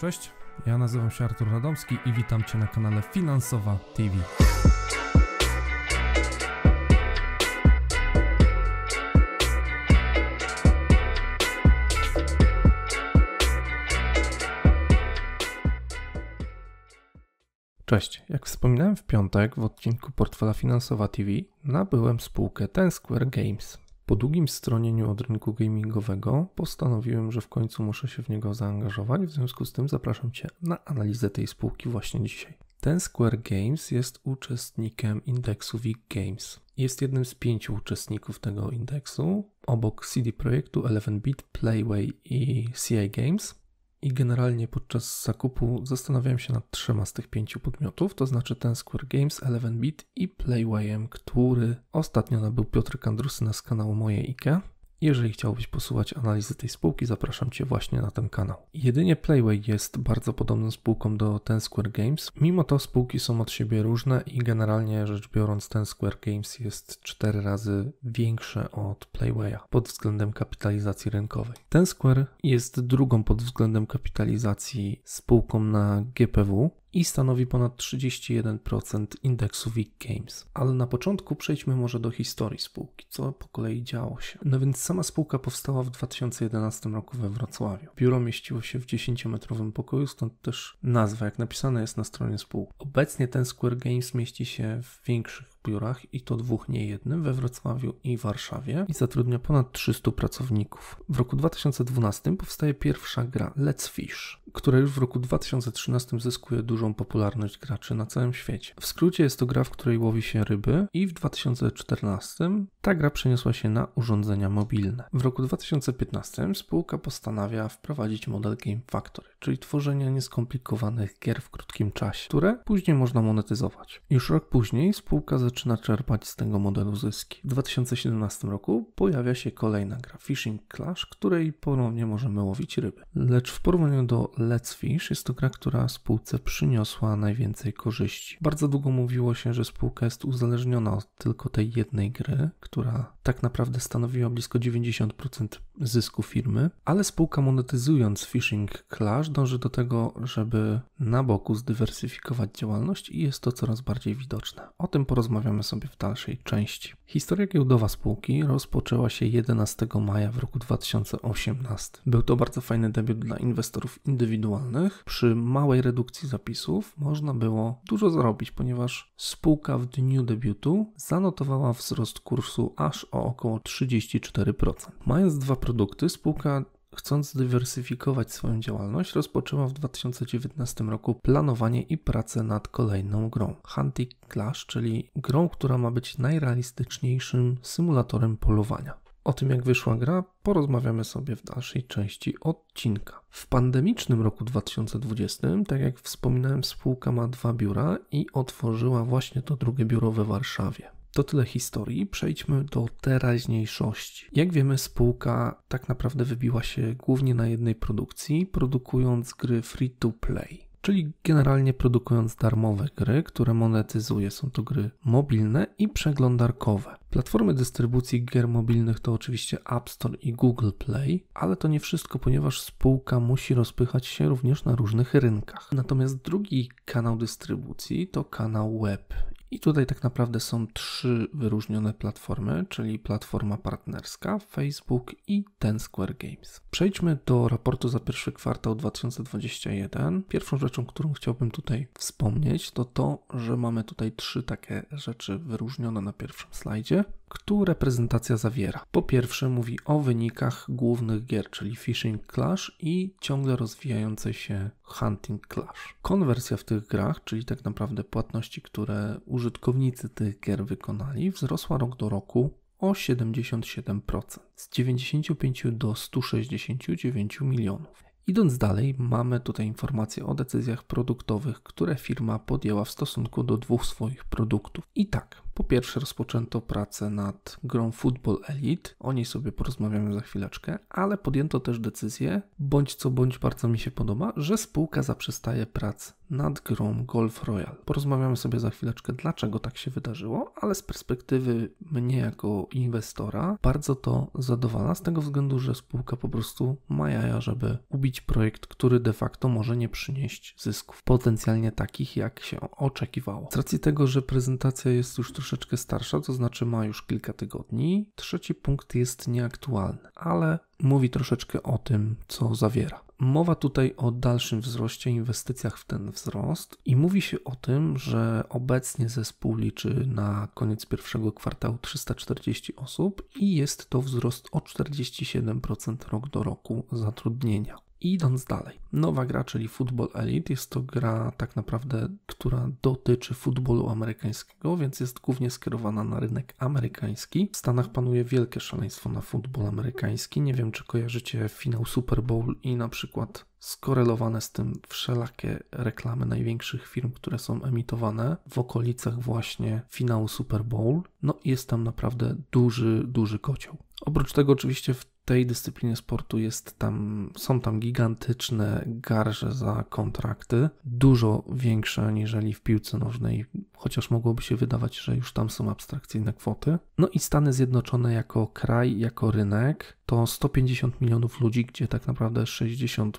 Cześć, ja nazywam się Artur Radomski i witam Cię na kanale Finansowa TV. Cześć, jak wspominałem w piątek w odcinku Portfela Finansowa TV, nabyłem spółkę Ten Square Games. Po długim stronieniu od rynku gamingowego postanowiłem, że w końcu muszę się w niego zaangażować, w związku z tym zapraszam Cię na analizę tej spółki właśnie dzisiaj. Ten Square Games jest uczestnikiem indeksu Week Games. Jest jednym z pięciu uczestników tego indeksu, obok CD Projektu, 11-bit, Playway i CI Games i generalnie podczas zakupu zastanawiałem się nad trzema z tych pięciu podmiotów, to znaczy ten Square Games, 11-bit i PlayYM, który ostatnio nabył Piotr Kandrusyna z kanału Moje IKEA. Jeżeli chciałbyś posłuchać analizy tej spółki, zapraszam Cię właśnie na ten kanał. Jedynie Playway jest bardzo podobną spółką do Ten Square Games. Mimo to spółki są od siebie różne i generalnie rzecz biorąc Ten Square Games jest 4 razy większe od Playwaya pod względem kapitalizacji rynkowej. Ten Square jest drugą pod względem kapitalizacji spółką na GPW i stanowi ponad 31% indeksu Week Games. Ale na początku przejdźmy może do historii spółki, co po kolei działo się. No więc sama spółka powstała w 2011 roku we Wrocławiu. Biuro mieściło się w 10-metrowym pokoju, stąd też nazwa, jak napisane jest na stronie spółki. Obecnie ten Square Games mieści się w większych biurach i to dwóch nie jednym we Wrocławiu i Warszawie i zatrudnia ponad 300 pracowników. W roku 2012 powstaje pierwsza gra Let's Fish, która już w roku 2013 zyskuje dużą popularność graczy na całym świecie. W skrócie jest to gra, w której łowi się ryby i w 2014 ta gra przeniosła się na urządzenia mobilne. W roku 2015 spółka postanawia wprowadzić model Game Factory, czyli tworzenia nieskomplikowanych gier w krótkim czasie, które później można monetyzować. Już rok później spółka zaczyna zaczyna czerpać z tego modelu zyski. W 2017 roku pojawia się kolejna gra Fishing Clash, której ponownie możemy łowić ryby. Lecz w porównaniu do Let's Fish jest to gra, która spółce przyniosła najwięcej korzyści. Bardzo długo mówiło się, że spółka jest uzależniona od tylko tej jednej gry, która tak naprawdę stanowiła blisko 90% zysku firmy, ale spółka monetyzując Fishing Clash dąży do tego, żeby na boku zdywersyfikować działalność i jest to coraz bardziej widoczne. O tym porozmawiamy porozmawiamy sobie w dalszej części. Historia giełdowa spółki rozpoczęła się 11 maja w roku 2018. Był to bardzo fajny debiut dla inwestorów indywidualnych. Przy małej redukcji zapisów można było dużo zarobić, ponieważ spółka w dniu debiutu zanotowała wzrost kursu aż o około 34%. Mając dwa produkty, spółka Chcąc zdywersyfikować swoją działalność, rozpoczęła w 2019 roku planowanie i pracę nad kolejną grą Hunting Clash, czyli grą, która ma być najrealistyczniejszym symulatorem polowania. O tym, jak wyszła gra, porozmawiamy sobie w dalszej części odcinka. W pandemicznym roku 2020, tak jak wspominałem, spółka ma dwa biura i otworzyła właśnie to drugie biuro we Warszawie. To tyle historii, przejdźmy do teraźniejszości. Jak wiemy, spółka tak naprawdę wybiła się głównie na jednej produkcji, produkując gry free to play czyli generalnie produkując darmowe gry, które monetyzuje. Są to gry mobilne i przeglądarkowe. Platformy dystrybucji gier mobilnych to oczywiście App Store i Google Play, ale to nie wszystko, ponieważ spółka musi rozpychać się również na różnych rynkach. Natomiast drugi kanał dystrybucji to kanał web i tutaj tak naprawdę są trzy wyróżnione platformy, czyli platforma partnerska, Facebook i Ten Square Games. Przejdźmy do raportu za pierwszy kwartał 2021. Pierwszą rzeczą, którą chciałbym tutaj wspomnieć, to to, że mamy tutaj trzy takie rzeczy wyróżnione na pierwszym slajdzie które prezentacja zawiera. Po pierwsze, mówi o wynikach głównych gier, czyli Fishing Clash i ciągle rozwijające się Hunting Clash. Konwersja w tych grach, czyli tak naprawdę płatności, które użytkownicy tych gier wykonali, wzrosła rok do roku o 77%, z 95 do 169 milionów. Idąc dalej, mamy tutaj informacje o decyzjach produktowych, które firma podjęła w stosunku do dwóch swoich produktów. I tak, po pierwsze rozpoczęto pracę nad grą Football Elite, o niej sobie porozmawiamy za chwileczkę, ale podjęto też decyzję, bądź co bądź bardzo mi się podoba, że spółka zaprzestaje prac nad grą Golf Royal. Porozmawiamy sobie za chwileczkę, dlaczego tak się wydarzyło, ale z perspektywy mnie jako inwestora bardzo to zadowala, z tego względu, że spółka po prostu ma jaja, żeby ubić projekt, który de facto może nie przynieść zysków, potencjalnie takich jak się oczekiwało. Z racji tego, że prezentacja jest już troszkę troszeczkę starsza, to znaczy ma już kilka tygodni. Trzeci punkt jest nieaktualny, ale mówi troszeczkę o tym, co zawiera. Mowa tutaj o dalszym wzroście, inwestycjach w ten wzrost i mówi się o tym, że obecnie zespół liczy na koniec pierwszego kwartału 340 osób i jest to wzrost o 47% rok do roku zatrudnienia. Idąc dalej, nowa gra, czyli Football Elite, jest to gra tak naprawdę, która dotyczy futbolu amerykańskiego, więc jest głównie skierowana na rynek amerykański. W Stanach panuje wielkie szaleństwo na futbol amerykański. Nie wiem, czy kojarzycie finał Super Bowl i na przykład skorelowane z tym wszelakie reklamy największych firm, które są emitowane w okolicach właśnie finału Super Bowl. No jest tam naprawdę duży, duży kocioł. Oprócz tego oczywiście w tej dyscyplinie sportu jest tam, są tam gigantyczne garże za kontrakty, dużo większe aniżeli w piłce nożnej, chociaż mogłoby się wydawać, że już tam są abstrakcyjne kwoty. No i Stany Zjednoczone jako kraj, jako rynek to 150 milionów ludzi, gdzie tak naprawdę 60%,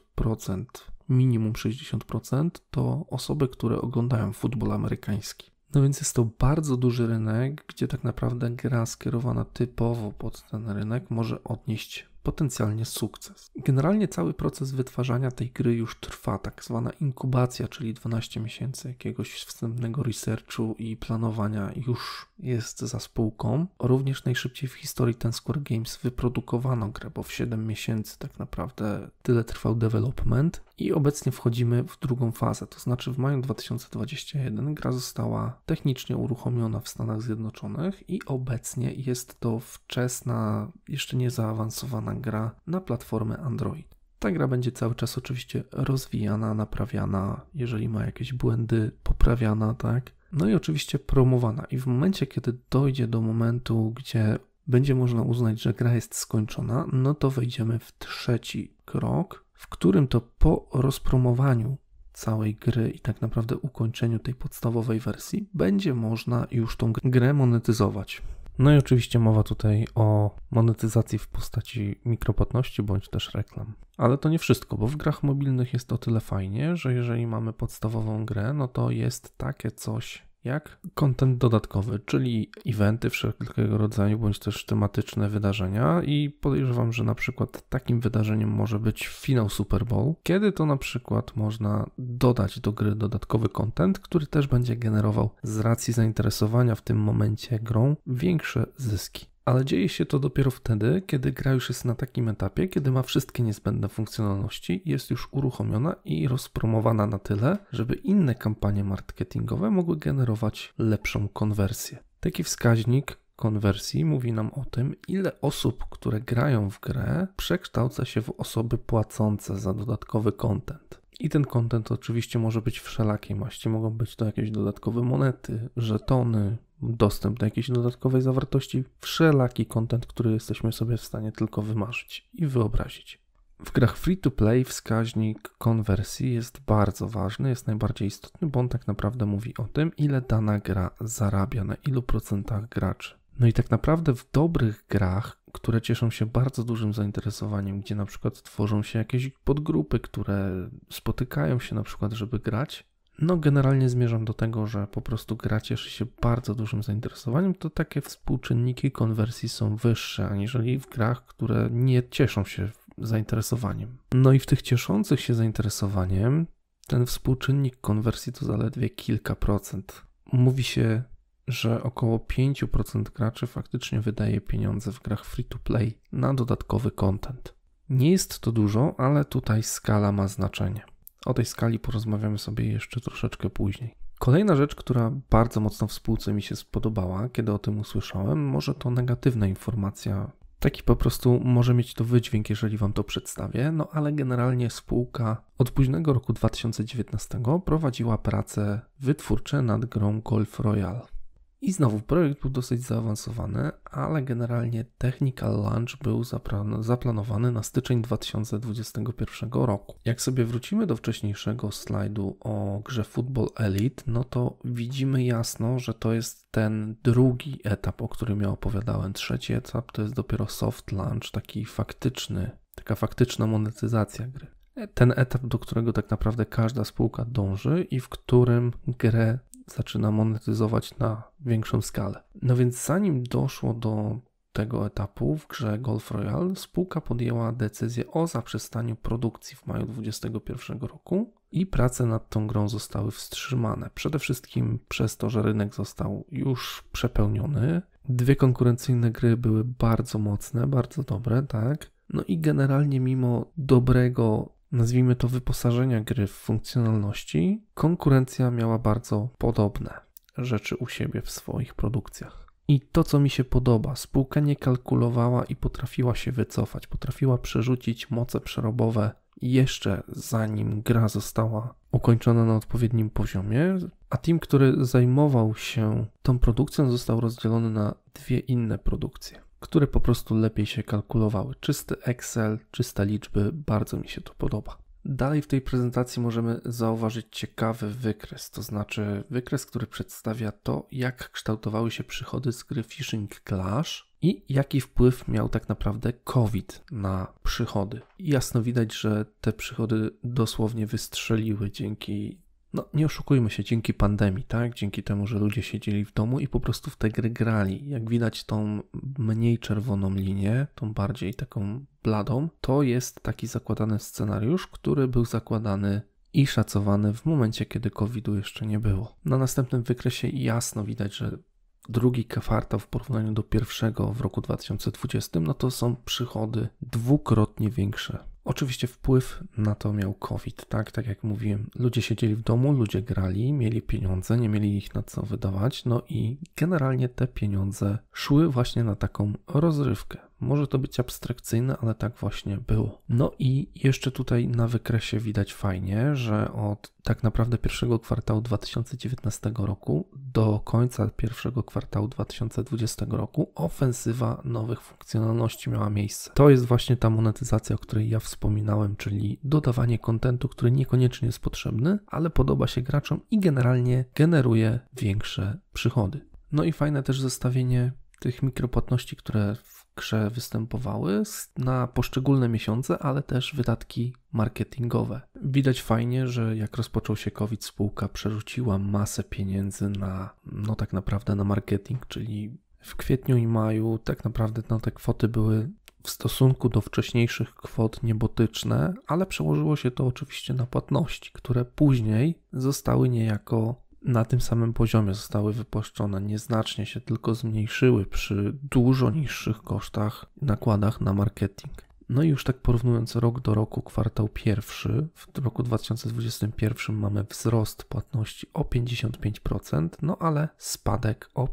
minimum 60% to osoby, które oglądają futbol amerykański. No więc jest to bardzo duży rynek, gdzie tak naprawdę gra skierowana typowo pod ten rynek może odnieść potencjalnie sukces. Generalnie cały proces wytwarzania tej gry już trwa, tak zwana inkubacja, czyli 12 miesięcy jakiegoś wstępnego researchu i planowania już jest za spółką. Również najszybciej w historii ten Square Games wyprodukowano grę, bo w 7 miesięcy tak naprawdę tyle trwał development. I obecnie wchodzimy w drugą fazę, to znaczy w maju 2021 gra została technicznie uruchomiona w Stanach Zjednoczonych i obecnie jest to wczesna, jeszcze nie zaawansowana gra na platformę Android. Ta gra będzie cały czas oczywiście rozwijana, naprawiana, jeżeli ma jakieś błędy, poprawiana, tak? No i oczywiście promowana. I w momencie, kiedy dojdzie do momentu, gdzie będzie można uznać, że gra jest skończona, no to wejdziemy w trzeci krok, w którym to po rozpromowaniu całej gry i tak naprawdę ukończeniu tej podstawowej wersji, będzie można już tą grę monetyzować. No i oczywiście mowa tutaj o monetyzacji w postaci mikropłatności bądź też reklam. Ale to nie wszystko, bo w grach mobilnych jest o tyle fajnie, że jeżeli mamy podstawową grę, no to jest takie coś jak kontent dodatkowy, czyli eventy wszelkiego rodzaju, bądź też tematyczne wydarzenia i podejrzewam, że na przykład takim wydarzeniem może być finał Super Bowl, kiedy to na przykład można dodać do gry dodatkowy kontent, który też będzie generował z racji zainteresowania w tym momencie grą większe zyski ale dzieje się to dopiero wtedy, kiedy gra już jest na takim etapie, kiedy ma wszystkie niezbędne funkcjonalności, jest już uruchomiona i rozpromowana na tyle, żeby inne kampanie marketingowe mogły generować lepszą konwersję. Taki wskaźnik konwersji mówi nam o tym, ile osób, które grają w grę, przekształca się w osoby płacące za dodatkowy content. I ten kontent oczywiście może być wszelakiej maści. Mogą być to jakieś dodatkowe monety, żetony, dostęp do jakiejś dodatkowej zawartości, wszelaki kontent, który jesteśmy sobie w stanie tylko wymarzyć i wyobrazić. W grach free to play wskaźnik konwersji jest bardzo ważny, jest najbardziej istotny, bo on tak naprawdę mówi o tym, ile dana gra zarabia, na ilu procentach graczy. No i tak naprawdę w dobrych grach które cieszą się bardzo dużym zainteresowaniem, gdzie na przykład tworzą się jakieś podgrupy, które spotykają się na przykład, żeby grać. No, generalnie zmierzam do tego, że po prostu gra cieszy się bardzo dużym zainteresowaniem, to takie współczynniki konwersji są wyższe aniżeli w grach, które nie cieszą się zainteresowaniem. No i w tych cieszących się zainteresowaniem ten współczynnik konwersji to zaledwie kilka procent. Mówi się że około 5% graczy faktycznie wydaje pieniądze w grach free to play na dodatkowy content. Nie jest to dużo, ale tutaj skala ma znaczenie. O tej skali porozmawiamy sobie jeszcze troszeczkę później. Kolejna rzecz, która bardzo mocno w spółce mi się spodobała, kiedy o tym usłyszałem, może to negatywna informacja. Taki po prostu może mieć to wydźwięk, jeżeli wam to przedstawię, no ale generalnie spółka od późnego roku 2019 prowadziła prace wytwórcze nad grą Golf Royale. I znowu projekt był dosyć zaawansowany, ale generalnie technical launch był zaplanowany na styczeń 2021 roku. Jak sobie wrócimy do wcześniejszego slajdu o grze Football Elite, no to widzimy jasno, że to jest ten drugi etap, o którym ja opowiadałem. Trzeci etap to jest dopiero soft launch, taki faktyczny, taka faktyczna monetyzacja gry ten etap, do którego tak naprawdę każda spółka dąży i w którym grę zaczyna monetyzować na większą skalę. No więc zanim doszło do tego etapu w grze Golf Royale spółka podjęła decyzję o zaprzestaniu produkcji w maju 2021 roku i prace nad tą grą zostały wstrzymane. Przede wszystkim przez to, że rynek został już przepełniony. Dwie konkurencyjne gry były bardzo mocne, bardzo dobre, tak? No i generalnie mimo dobrego nazwijmy to wyposażenia gry w funkcjonalności, konkurencja miała bardzo podobne rzeczy u siebie w swoich produkcjach. I to, co mi się podoba, spółka nie kalkulowała i potrafiła się wycofać, potrafiła przerzucić moce przerobowe jeszcze zanim gra została ukończona na odpowiednim poziomie, a team, który zajmował się tą produkcją, został rozdzielony na dwie inne produkcje które po prostu lepiej się kalkulowały. Czysty Excel, czyste liczby, bardzo mi się to podoba. Dalej w tej prezentacji możemy zauważyć ciekawy wykres, to znaczy wykres, który przedstawia to, jak kształtowały się przychody z gry Fishing Clash i jaki wpływ miał tak naprawdę COVID na przychody. jasno widać, że te przychody dosłownie wystrzeliły dzięki no nie oszukujmy się, dzięki pandemii, tak? Dzięki temu, że ludzie siedzieli w domu i po prostu w te gry grali. Jak widać tą mniej czerwoną linię, tą bardziej taką bladą, to jest taki zakładany scenariusz, który był zakładany i szacowany w momencie, kiedy COVID-u jeszcze nie było. Na następnym wykresie jasno widać, że drugi kwartał w porównaniu do pierwszego w roku 2020, no to są przychody dwukrotnie większe. Oczywiście wpływ na to miał COVID, tak? Tak jak mówiłem, ludzie siedzieli w domu, ludzie grali, mieli pieniądze, nie mieli ich na co wydawać, no i generalnie te pieniądze szły właśnie na taką rozrywkę. Może to być abstrakcyjne, ale tak właśnie było. No i jeszcze tutaj na wykresie widać fajnie, że od tak naprawdę pierwszego kwartału 2019 roku do końca pierwszego kwartału 2020 roku ofensywa nowych funkcjonalności miała miejsce. To jest właśnie ta monetyzacja, o której ja wspominałem, czyli dodawanie kontentu, który niekoniecznie jest potrzebny, ale podoba się graczom i generalnie generuje większe przychody. No i fajne też zestawienie tych mikropłatności, które w grze występowały na poszczególne miesiące, ale też wydatki marketingowe. Widać fajnie, że jak rozpoczął się COVID, spółka przerzuciła masę pieniędzy na, no tak naprawdę na marketing, czyli w kwietniu i maju tak naprawdę no, te kwoty były w stosunku do wcześniejszych kwot niebotyczne, ale przełożyło się to oczywiście na płatności, które później zostały niejako na tym samym poziomie zostały wypłaszczone, nieznacznie się tylko zmniejszyły przy dużo niższych kosztach nakładach na marketing. No i już tak porównując rok do roku, kwartał pierwszy, w roku 2021 mamy wzrost płatności o 55%, no ale spadek o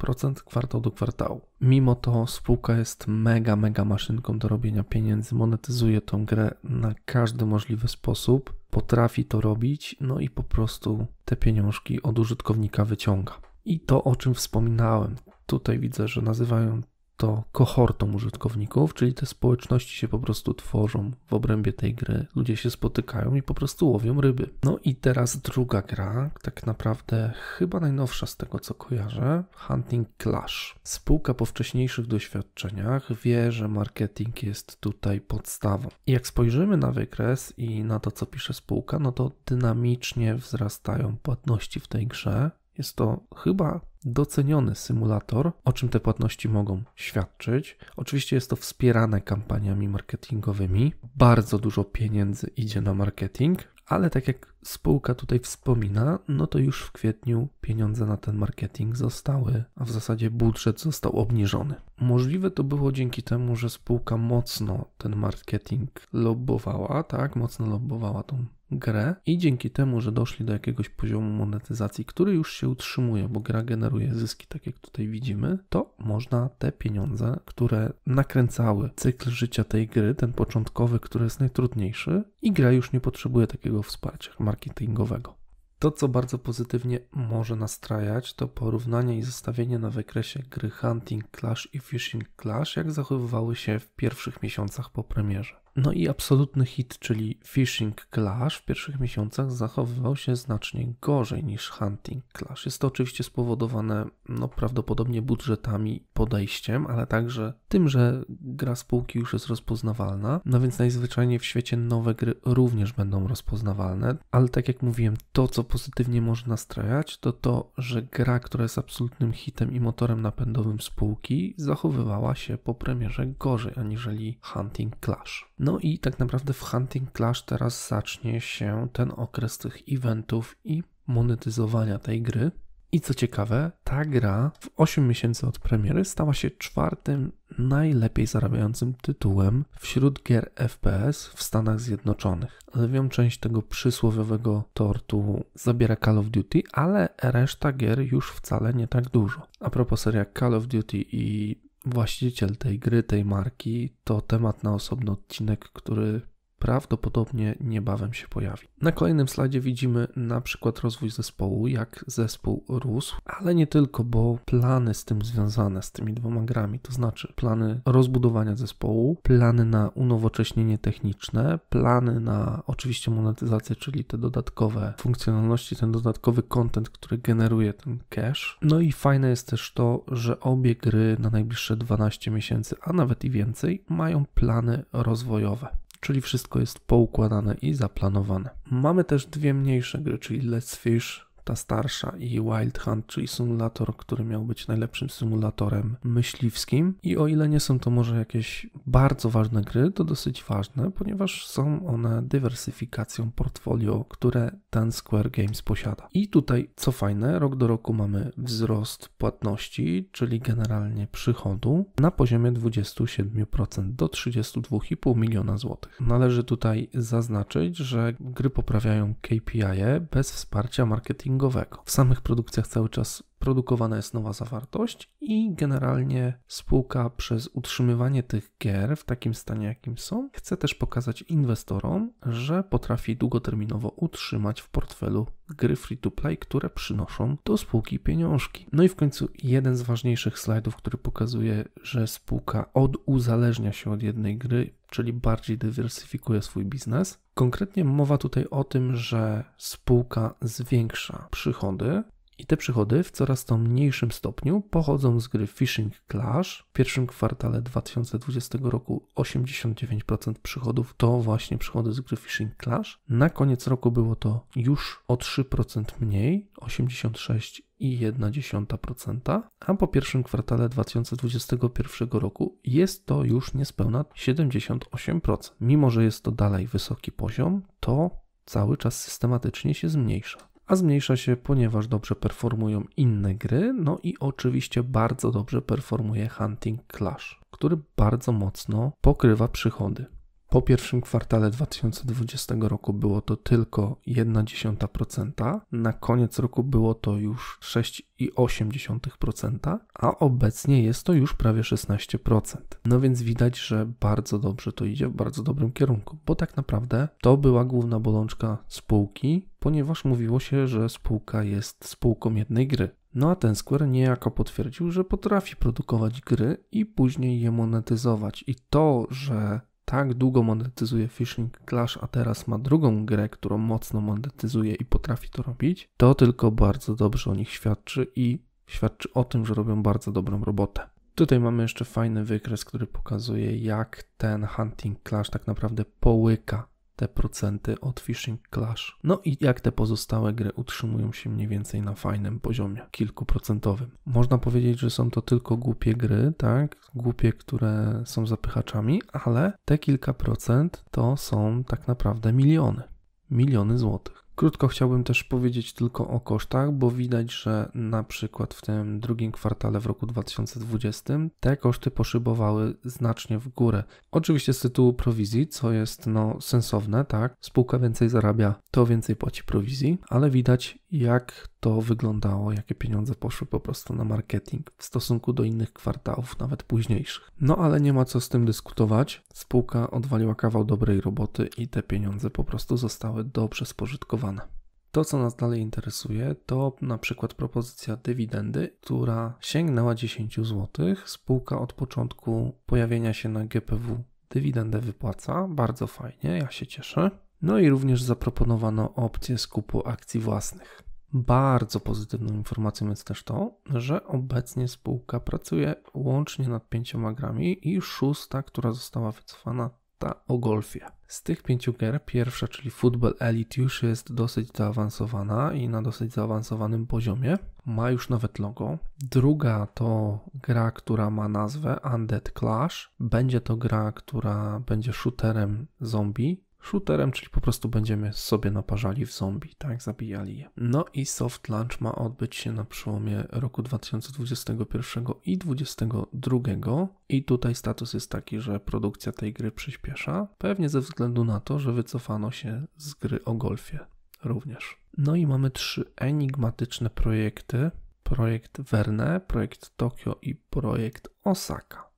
15% kwartał do kwartału. Mimo to spółka jest mega, mega maszynką do robienia pieniędzy, monetyzuje tą grę na każdy możliwy sposób, potrafi to robić, no i po prostu te pieniążki od użytkownika wyciąga. I to, o czym wspominałem, tutaj widzę, że nazywają to kohortą użytkowników, czyli te społeczności się po prostu tworzą w obrębie tej gry, ludzie się spotykają i po prostu łowią ryby. No i teraz druga gra, tak naprawdę chyba najnowsza z tego co kojarzę, Hunting Clash. Spółka po wcześniejszych doświadczeniach wie, że marketing jest tutaj podstawą. I jak spojrzymy na wykres i na to co pisze spółka, no to dynamicznie wzrastają płatności w tej grze. Jest to chyba doceniony symulator, o czym te płatności mogą świadczyć. Oczywiście jest to wspierane kampaniami marketingowymi. Bardzo dużo pieniędzy idzie na marketing, ale tak jak spółka tutaj wspomina, no to już w kwietniu pieniądze na ten marketing zostały, a w zasadzie budżet został obniżony. Możliwe to było dzięki temu, że spółka mocno ten marketing lobbowała, tak, mocno lobbowała tą grę i dzięki temu, że doszli do jakiegoś poziomu monetyzacji, który już się utrzymuje, bo gra generuje zyski, tak jak tutaj widzimy, to można te pieniądze, które nakręcały cykl życia tej gry, ten początkowy, który jest najtrudniejszy i gra już nie potrzebuje takiego wsparcia marketingowego. To, co bardzo pozytywnie może nastrajać, to porównanie i zestawienie na wykresie gry Hunting Clash i Fishing Clash, jak zachowywały się w pierwszych miesiącach po premierze. No i absolutny hit, czyli Fishing Clash w pierwszych miesiącach zachowywał się znacznie gorzej niż Hunting Clash. Jest to oczywiście spowodowane no, prawdopodobnie budżetami, podejściem, ale także tym, że gra spółki już jest rozpoznawalna, no więc najzwyczajniej w świecie nowe gry również będą rozpoznawalne, ale tak jak mówiłem, to co pozytywnie może nastrajać, to to, że gra, która jest absolutnym hitem i motorem napędowym spółki, zachowywała się po premierze gorzej aniżeli Hunting Clash. No no i tak naprawdę w Hunting Clash teraz zacznie się ten okres tych eventów i monetyzowania tej gry. I co ciekawe, ta gra w 8 miesięcy od premiery stała się czwartym najlepiej zarabiającym tytułem wśród gier FPS w Stanach Zjednoczonych. Lwią część tego przysłowiowego tortu zabiera Call of Duty, ale reszta gier już wcale nie tak dużo. A propos seria Call of Duty i właściciel tej gry, tej marki, to temat na osobny odcinek, który prawdopodobnie niebawem się pojawi. Na kolejnym slajdzie widzimy na przykład rozwój zespołu, jak zespół rósł, ale nie tylko, bo plany z tym związane, z tymi dwoma grami, to znaczy plany rozbudowania zespołu, plany na unowocześnienie techniczne, plany na oczywiście monetyzację, czyli te dodatkowe funkcjonalności, ten dodatkowy content, który generuje ten cash. No i fajne jest też to, że obie gry na najbliższe 12 miesięcy, a nawet i więcej, mają plany rozwojowe czyli wszystko jest poukładane i zaplanowane. Mamy też dwie mniejsze gry, czyli Let's Fish ta starsza i Wild Hunt, czyli symulator, który miał być najlepszym symulatorem myśliwskim. I o ile nie są to może jakieś bardzo ważne gry, to dosyć ważne, ponieważ są one dywersyfikacją portfolio, które ten Square Games posiada. I tutaj, co fajne, rok do roku mamy wzrost płatności, czyli generalnie przychodu na poziomie 27% do 32,5 miliona złotych. Należy tutaj zaznaczyć, że gry poprawiają KPI e bez wsparcia marketingu w samych produkcjach cały czas produkowana jest nowa zawartość i generalnie spółka przez utrzymywanie tych gier w takim stanie, jakim są, chce też pokazać inwestorom, że potrafi długoterminowo utrzymać w portfelu gry free to play, które przynoszą do spółki pieniążki. No i w końcu jeden z ważniejszych slajdów, który pokazuje, że spółka oduzależnia się od jednej gry, czyli bardziej dywersyfikuje swój biznes. Konkretnie mowa tutaj o tym, że spółka zwiększa przychody i te przychody w coraz to mniejszym stopniu pochodzą z gry Fishing Clash. W pierwszym kwartale 2020 roku 89% przychodów to właśnie przychody z gry Fishing Clash. Na koniec roku było to już o 3% mniej, 86,1%. a po pierwszym kwartale 2021 roku jest to już niespełna 78%. Mimo, że jest to dalej wysoki poziom, to cały czas systematycznie się zmniejsza a zmniejsza się, ponieważ dobrze performują inne gry, no i oczywiście bardzo dobrze performuje Hunting Clash, który bardzo mocno pokrywa przychody. Po pierwszym kwartale 2020 roku było to tylko 0,1%, na koniec roku było to już 6,8%, a obecnie jest to już prawie 16%. No więc widać, że bardzo dobrze to idzie w bardzo dobrym kierunku, bo tak naprawdę to była główna bolączka spółki, ponieważ mówiło się, że spółka jest spółką jednej gry. No a ten Square niejako potwierdził, że potrafi produkować gry i później je monetyzować. I to, że tak długo monetyzuje Fishing Clash, a teraz ma drugą grę, którą mocno monetyzuje i potrafi to robić, to tylko bardzo dobrze o nich świadczy i świadczy o tym, że robią bardzo dobrą robotę. Tutaj mamy jeszcze fajny wykres, który pokazuje, jak ten Hunting Clash tak naprawdę połyka te procenty od Fishing Clash. No i jak te pozostałe gry utrzymują się mniej więcej na fajnym poziomie, kilkuprocentowym. Można powiedzieć, że są to tylko głupie gry, tak? Głupie, które są zapychaczami, ale te kilka procent to są tak naprawdę miliony. Miliony złotych. Krótko chciałbym też powiedzieć tylko o kosztach, bo widać, że na przykład w tym drugim kwartale w roku 2020 te koszty poszybowały znacznie w górę. Oczywiście z tytułu prowizji, co jest no sensowne, tak? Spółka więcej zarabia, to więcej płaci prowizji, ale widać jak to wyglądało, jakie pieniądze poszły po prostu na marketing w stosunku do innych kwartałów, nawet późniejszych. No ale nie ma co z tym dyskutować. Spółka odwaliła kawał dobrej roboty i te pieniądze po prostu zostały dobrze spożytkowane. To, co nas dalej interesuje, to na przykład propozycja dywidendy, która sięgnęła 10 zł. Spółka od początku pojawienia się na GPW dywidendę wypłaca. Bardzo fajnie, ja się cieszę. No i również zaproponowano opcję skupu akcji własnych. Bardzo pozytywną informacją jest też to, że obecnie spółka pracuje łącznie nad pięcioma grami i szósta, która została wycofana, ta o golfie. Z tych pięciu gier pierwsza, czyli Football Elite, już jest dosyć zaawansowana i na dosyć zaawansowanym poziomie. Ma już nawet logo. Druga to gra, która ma nazwę Undead Clash. Będzie to gra, która będzie shooterem zombie shooterem, czyli po prostu będziemy sobie naparzali w zombie, tak, zabijali je. No i soft launch ma odbyć się na przełomie roku 2021 i 2022 i tutaj status jest taki, że produkcja tej gry przyspiesza, pewnie ze względu na to, że wycofano się z gry o golfie również. No i mamy trzy enigmatyczne projekty, projekt Verne, projekt Tokio i projekt Osaka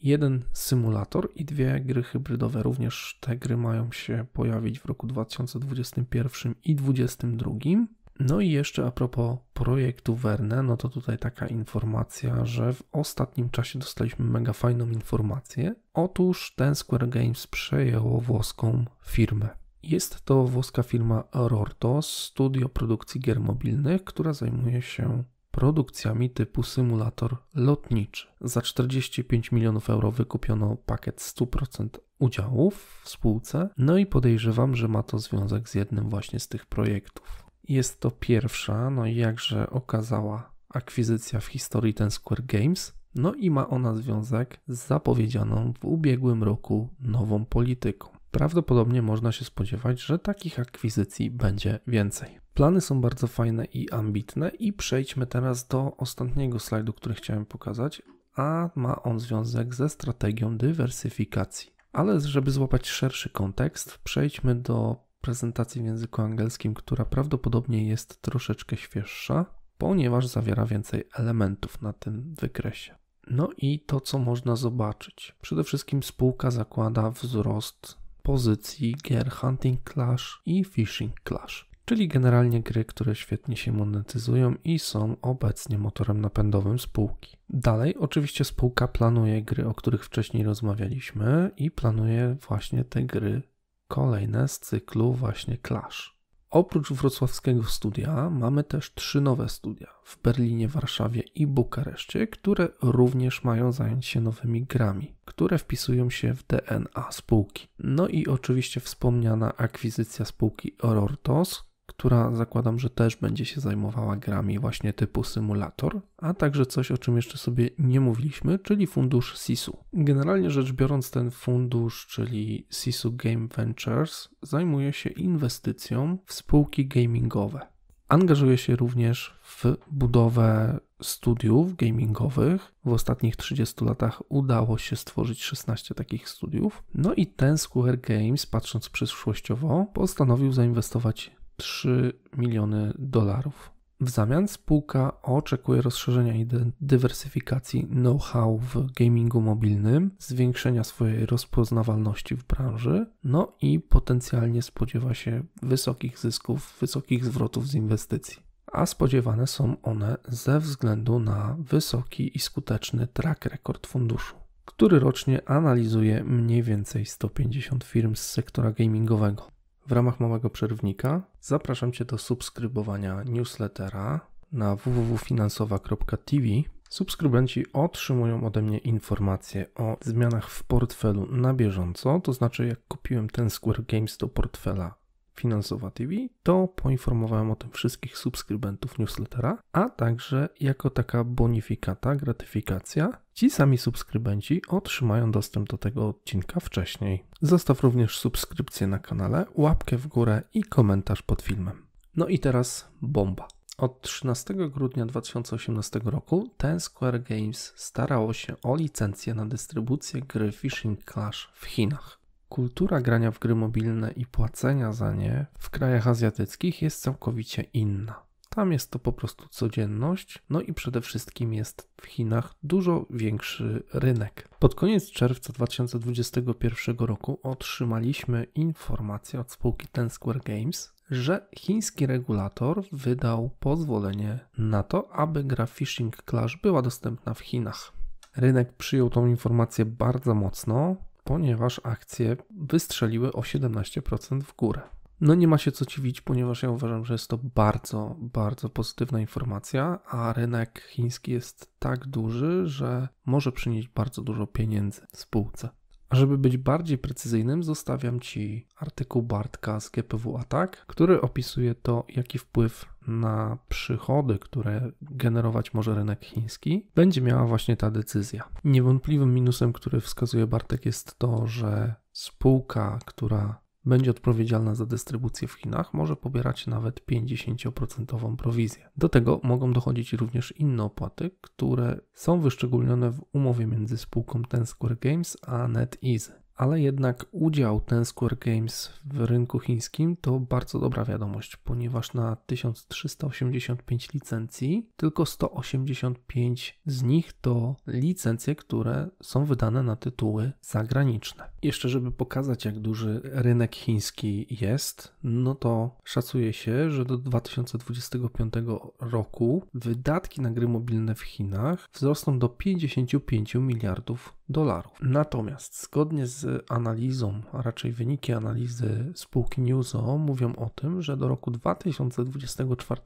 jeden symulator i dwie gry hybrydowe. Również te gry mają się pojawić w roku 2021 i 2022. No i jeszcze a propos projektu Werner no to tutaj taka informacja, że w ostatnim czasie dostaliśmy mega fajną informację. Otóż ten Square Games przejęło włoską firmę. Jest to włoska firma Rortos, studio produkcji gier mobilnych, która zajmuje się produkcjami typu symulator lotniczy. Za 45 milionów euro wykupiono pakiet 100% udziałów w spółce, no i podejrzewam, że ma to związek z jednym właśnie z tych projektów. Jest to pierwsza, no i jakże okazała akwizycja w historii Ten Square Games, no i ma ona związek z zapowiedzianą w ubiegłym roku nową polityką. Prawdopodobnie można się spodziewać, że takich akwizycji będzie więcej. Plany są bardzo fajne i ambitne i przejdźmy teraz do ostatniego slajdu, który chciałem pokazać, a ma on związek ze strategią dywersyfikacji. Ale żeby złapać szerszy kontekst, przejdźmy do prezentacji w języku angielskim, która prawdopodobnie jest troszeczkę świeższa, ponieważ zawiera więcej elementów na tym wykresie. No i to, co można zobaczyć. Przede wszystkim spółka zakłada wzrost pozycji gier Hunting Clash i Fishing Clash czyli generalnie gry, które świetnie się monetyzują i są obecnie motorem napędowym spółki. Dalej, oczywiście spółka planuje gry, o których wcześniej rozmawialiśmy i planuje właśnie te gry kolejne z cyklu właśnie Clash. Oprócz wrocławskiego studia mamy też trzy nowe studia w Berlinie, Warszawie i Bukareszcie, które również mają zająć się nowymi grami, które wpisują się w DNA spółki. No i oczywiście wspomniana akwizycja spółki Orortos, która zakładam, że też będzie się zajmowała grami właśnie typu symulator, a także coś, o czym jeszcze sobie nie mówiliśmy, czyli fundusz SISU. Generalnie rzecz biorąc, ten fundusz, czyli SISU Game Ventures, zajmuje się inwestycją w spółki gamingowe. Angażuje się również w budowę studiów gamingowych. W ostatnich 30 latach udało się stworzyć 16 takich studiów. No i ten Square Games, patrząc przyszłościowo, postanowił zainwestować 3 miliony dolarów. W zamian spółka oczekuje rozszerzenia i dywersyfikacji know-how w gamingu mobilnym, zwiększenia swojej rozpoznawalności w branży, no i potencjalnie spodziewa się wysokich zysków, wysokich zwrotów z inwestycji. A spodziewane są one ze względu na wysoki i skuteczny track record funduszu, który rocznie analizuje mniej więcej 150 firm z sektora gamingowego. W ramach małego przerwnika zapraszam Cię do subskrybowania newslettera na www.finansowa.tv. Subskrybenci otrzymują ode mnie informacje o zmianach w portfelu na bieżąco, to znaczy jak kupiłem ten Square Games do portfela Finansowa TV, to poinformowałem o tym wszystkich subskrybentów newslettera, a także jako taka bonifikata, gratyfikacja, ci sami subskrybenci otrzymają dostęp do tego odcinka wcześniej. Zostaw również subskrypcję na kanale, łapkę w górę i komentarz pod filmem. No i teraz bomba. Od 13 grudnia 2018 roku Ten Square Games starało się o licencję na dystrybucję gry Fishing Clash w Chinach. Kultura grania w gry mobilne i płacenia za nie w krajach azjatyckich jest całkowicie inna. Tam jest to po prostu codzienność, no i przede wszystkim jest w Chinach dużo większy rynek. Pod koniec czerwca 2021 roku otrzymaliśmy informację od spółki Ten Square Games, że chiński regulator wydał pozwolenie na to, aby gra Fishing Clash była dostępna w Chinach. Rynek przyjął tą informację bardzo mocno, ponieważ akcje wystrzeliły o 17% w górę. No nie ma się co dziwić, ponieważ ja uważam, że jest to bardzo, bardzo pozytywna informacja, a rynek chiński jest tak duży, że może przynieść bardzo dużo pieniędzy spółce. A żeby być bardziej precyzyjnym, zostawiam Ci artykuł Bartka z GPW Atak, który opisuje to, jaki wpływ na przychody, które generować może rynek chiński, będzie miała właśnie ta decyzja. Niewątpliwym minusem, który wskazuje Bartek, jest to, że spółka, która będzie odpowiedzialna za dystrybucję w Chinach, może pobierać nawet 50% prowizję. Do tego mogą dochodzić również inne opłaty, które są wyszczególnione w umowie między spółką Ten Square Games a NetEase ale jednak udział ten Square Games w rynku chińskim to bardzo dobra wiadomość, ponieważ na 1385 licencji tylko 185 z nich to licencje, które są wydane na tytuły zagraniczne. Jeszcze, żeby pokazać, jak duży rynek chiński jest, no to szacuje się, że do 2025 roku wydatki na gry mobilne w Chinach wzrosną do 55 miliardów dolarów. Natomiast zgodnie z analizą, a raczej wyniki analizy spółki Newzo mówią o tym, że do roku 2024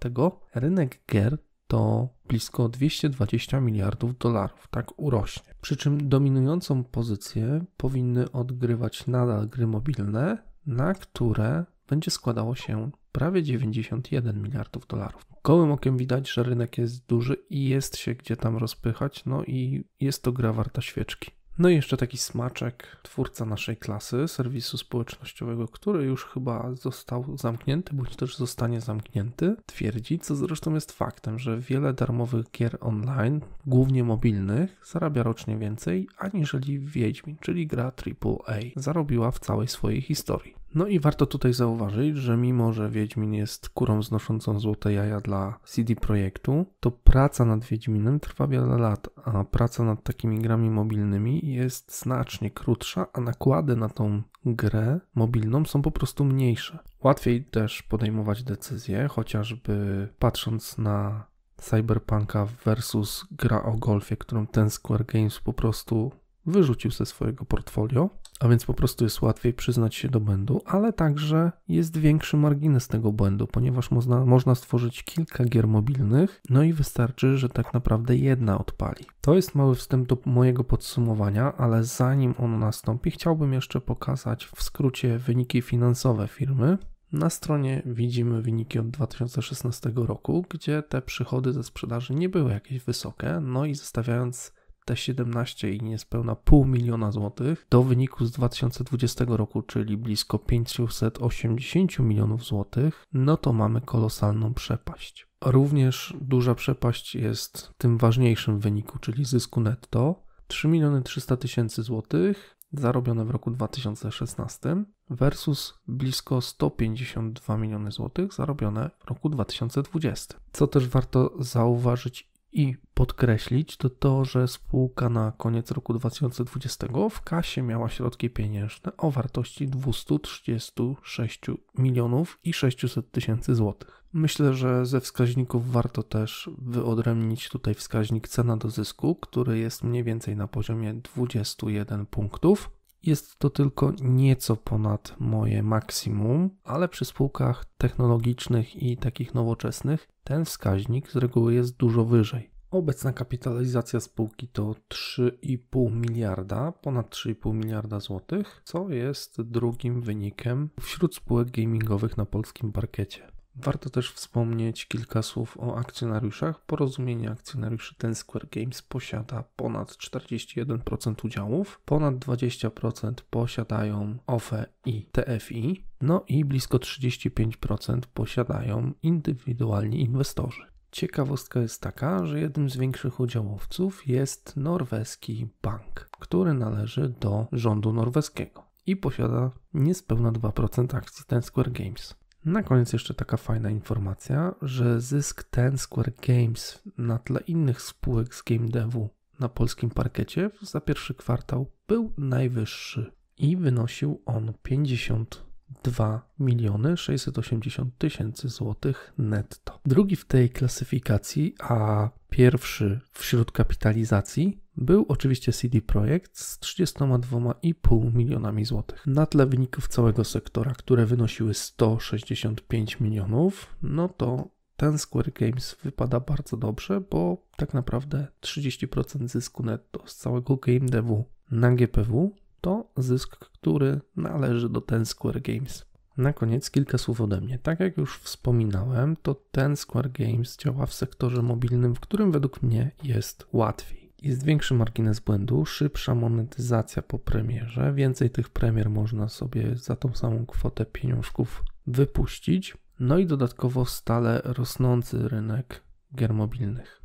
rynek gier to blisko 220 miliardów dolarów, tak urośnie. Przy czym dominującą pozycję powinny odgrywać nadal gry mobilne, na które będzie składało się prawie 91 miliardów dolarów. Gołym okiem widać, że rynek jest duży i jest się gdzie tam rozpychać, no i jest to gra warta świeczki. No i jeszcze taki smaczek, twórca naszej klasy, serwisu społecznościowego, który już chyba został zamknięty, bądź też zostanie zamknięty, twierdzi, co zresztą jest faktem, że wiele darmowych gier online, głównie mobilnych, zarabia rocznie więcej aniżeli Wiedźmin, czyli gra AAA, zarobiła w całej swojej historii. No i warto tutaj zauważyć, że mimo, że Wiedźmin jest kurą znoszącą złote jaja dla CD Projektu, to praca nad Wiedźminem trwa wiele lat, a praca nad takimi grami mobilnymi jest znacznie krótsza, a nakłady na tą grę mobilną są po prostu mniejsze. Łatwiej też podejmować decyzje, chociażby patrząc na Cyberpunka versus gra o golfie, którą ten Square Games po prostu wyrzucił ze swojego portfolio a więc po prostu jest łatwiej przyznać się do błędu, ale także jest większy margines tego błędu, ponieważ można, można stworzyć kilka gier mobilnych, no i wystarczy, że tak naprawdę jedna odpali. To jest mały wstęp do mojego podsumowania, ale zanim ono nastąpi, chciałbym jeszcze pokazać w skrócie wyniki finansowe firmy. Na stronie widzimy wyniki od 2016 roku, gdzie te przychody ze sprzedaży nie były jakieś wysokie, no i zostawiając te 17 i niespełna pół miliona złotych do wyniku z 2020 roku, czyli blisko 580 milionów złotych, no to mamy kolosalną przepaść. Również duża przepaść jest tym ważniejszym wyniku, czyli zysku netto 3 miliony 300 tysięcy złotych zarobione w roku 2016 versus blisko 152 miliony złotych zarobione w roku 2020. Co też warto zauważyć i podkreślić, to to, że spółka na koniec roku 2020 w kasie miała środki pieniężne o wartości 236 milionów i 600 tysięcy złotych. Myślę, że ze wskaźników warto też wyodrębnić tutaj wskaźnik cena do zysku, który jest mniej więcej na poziomie 21 punktów. Jest to tylko nieco ponad moje maksimum, ale przy spółkach technologicznych i takich nowoczesnych ten wskaźnik z reguły jest dużo wyżej. Obecna kapitalizacja spółki to 3,5 miliarda, ponad 3,5 miliarda złotych, co jest drugim wynikiem wśród spółek gamingowych na polskim parkecie. Warto też wspomnieć kilka słów o akcjonariuszach. Porozumienie akcjonariuszy Ten Square Games posiada ponad 41% udziałów, ponad 20% posiadają OFE i TFI, no i blisko 35% posiadają indywidualni inwestorzy. Ciekawostka jest taka, że jednym z większych udziałowców jest norweski bank, który należy do rządu norweskiego i posiada niespełna 2% akcji Ten Square Games. Na koniec jeszcze taka fajna informacja, że zysk Ten Square Games na tle innych spółek z game devu na polskim parkecie za pierwszy kwartał był najwyższy i wynosił on 52 miliony 680 tysięcy złotych netto. Drugi w tej klasyfikacji, a pierwszy wśród kapitalizacji był oczywiście CD Projekt z 32,5 milionami złotych. Na tle wyników całego sektora, które wynosiły 165 milionów, no to ten Square Games wypada bardzo dobrze, bo tak naprawdę 30% zysku netto z całego game devu na GPW to zysk, który należy do ten Square Games. Na koniec kilka słów ode mnie. Tak jak już wspominałem, to ten Square Games działa w sektorze mobilnym, w którym według mnie jest łatwiej. Jest większy margines błędu, szybsza monetyzacja po premierze, więcej tych premier można sobie za tą samą kwotę pieniążków wypuścić, no i dodatkowo stale rosnący rynek gier mobilnych.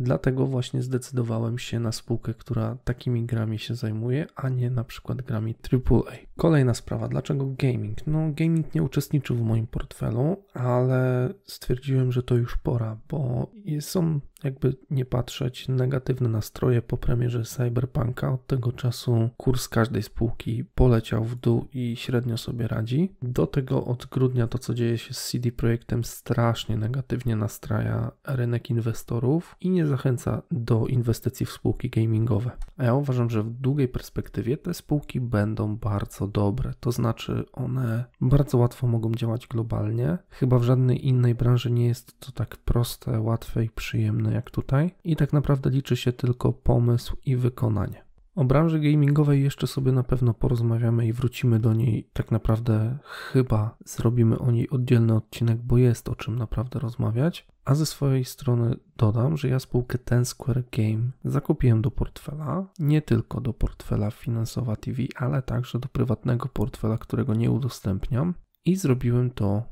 Dlatego właśnie zdecydowałem się na spółkę, która takimi grami się zajmuje, a nie na przykład grami AAA. Kolejna sprawa, dlaczego gaming? No, gaming nie uczestniczył w moim portfelu, ale stwierdziłem, że to już pora, bo są jakby nie patrzeć, negatywne nastroje po premierze Cyberpunka od tego czasu kurs każdej spółki poleciał w dół i średnio sobie radzi. Do tego od grudnia to, co dzieje się z CD Projektem, strasznie negatywnie nastraja rynek inwestorów i nie zachęca do inwestycji w spółki gamingowe. A ja uważam, że w długiej perspektywie te spółki będą bardzo dobre. To znaczy, one bardzo łatwo mogą działać globalnie. Chyba w żadnej innej branży nie jest to tak proste, łatwe i przyjemne jak tutaj i tak naprawdę liczy się tylko pomysł i wykonanie. O branży gamingowej jeszcze sobie na pewno porozmawiamy i wrócimy do niej. Tak naprawdę chyba zrobimy o niej oddzielny odcinek, bo jest o czym naprawdę rozmawiać. A ze swojej strony dodam, że ja spółkę Ten Square Game zakupiłem do portfela, nie tylko do portfela Finansowa TV, ale także do prywatnego portfela, którego nie udostępniam. I zrobiłem to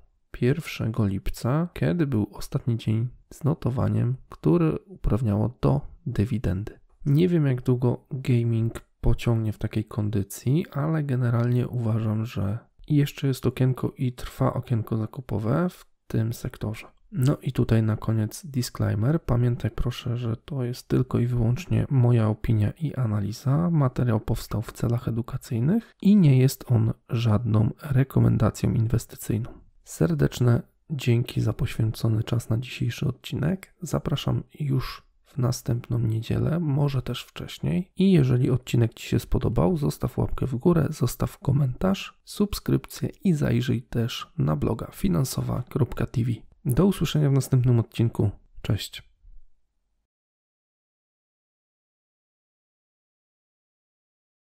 1 lipca, kiedy był ostatni dzień z notowaniem, które uprawniało do dywidendy. Nie wiem, jak długo gaming pociągnie w takiej kondycji, ale generalnie uważam, że jeszcze jest okienko i trwa okienko zakupowe w tym sektorze. No i tutaj na koniec disclaimer. Pamiętaj proszę, że to jest tylko i wyłącznie moja opinia i analiza. Materiał powstał w celach edukacyjnych i nie jest on żadną rekomendacją inwestycyjną. Serdeczne Dzięki za poświęcony czas na dzisiejszy odcinek. Zapraszam już w następną niedzielę, może też wcześniej. I jeżeli odcinek Ci się spodobał, zostaw łapkę w górę, zostaw komentarz, subskrypcję i zajrzyj też na bloga finansowa.tv. Do usłyszenia w następnym odcinku. Cześć.